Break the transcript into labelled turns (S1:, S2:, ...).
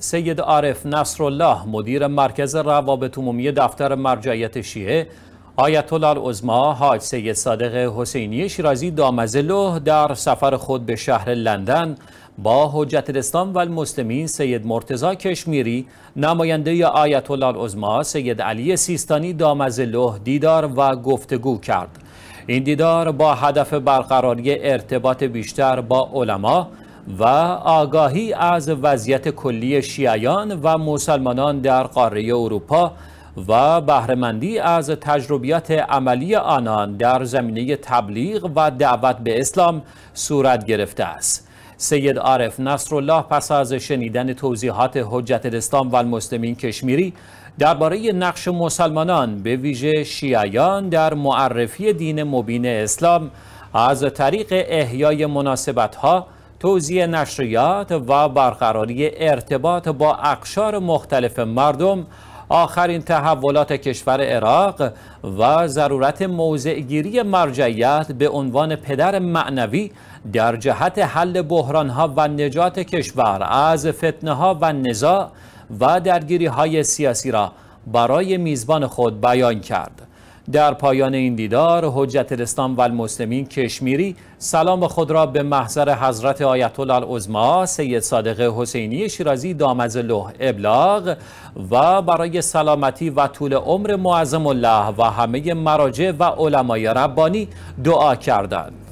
S1: سید عارف نصرالله مدیر مرکز روابط عمومی دفتر مرجعیت شیعه آیت الله عظما حاج سید صادق حسینی شیرازی دامزلو در سفر خود به شهر لندن با حجت الاسلام و المسلمین سید مرتزا کشمیری نماینده آیت الله عظما سید علی سیستانی دامزلو دیدار و گفتگو کرد این دیدار با هدف برقراری ارتباط بیشتر با علما و آگاهی از وضعیت کلی شیعیان و مسلمانان در قاره اروپا و بهرهمندی از تجربیات عملی آنان در زمینه تبلیغ و دعوت به اسلام صورت گرفته است. سید عارف نصرالله پس از شنیدن توضیحات حجت الاسلام و المسلمین کشمیری درباره نقش مسلمانان به ویژه شیعیان در معرفی دین مبین اسلام از طریق احیای ها توزیع نشریات و برقراری ارتباط با اقشار مختلف مردم آخرین تحولات کشور عراق و ضرورت موضعگیری مرجعیت به عنوان پدر معنوی در جهت حل بحرانها و نجات کشور از فتنه ها و نزاع و درگیری های سیاسی را برای میزبان خود بیان کرد. در پایان این دیدار حجت الاسلام و کشمیری سلام خود را به محضر حضرت آیت الله العظما سید صادق حسینی شیرازی له ابلاغ و برای سلامتی و طول عمر معظم الله و همه مراجع و علمای ربانی دعا کردند